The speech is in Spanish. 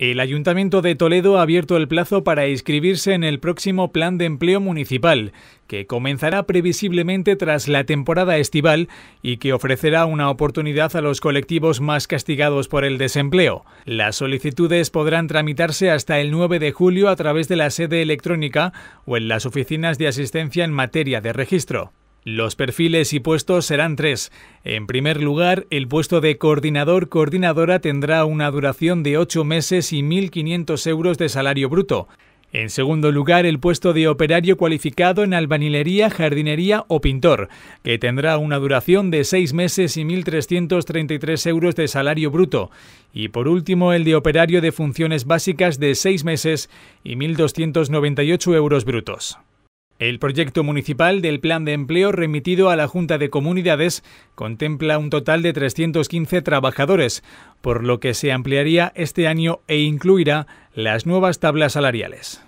El Ayuntamiento de Toledo ha abierto el plazo para inscribirse en el próximo Plan de Empleo Municipal, que comenzará previsiblemente tras la temporada estival y que ofrecerá una oportunidad a los colectivos más castigados por el desempleo. Las solicitudes podrán tramitarse hasta el 9 de julio a través de la sede electrónica o en las oficinas de asistencia en materia de registro. Los perfiles y puestos serán tres. En primer lugar, el puesto de coordinador-coordinadora tendrá una duración de ocho meses y 1.500 euros de salario bruto. En segundo lugar, el puesto de operario cualificado en albanilería, jardinería o pintor, que tendrá una duración de seis meses y 1.333 euros de salario bruto. Y por último, el de operario de funciones básicas de seis meses y 1.298 euros brutos. El proyecto municipal del Plan de Empleo remitido a la Junta de Comunidades contempla un total de 315 trabajadores, por lo que se ampliaría este año e incluirá las nuevas tablas salariales.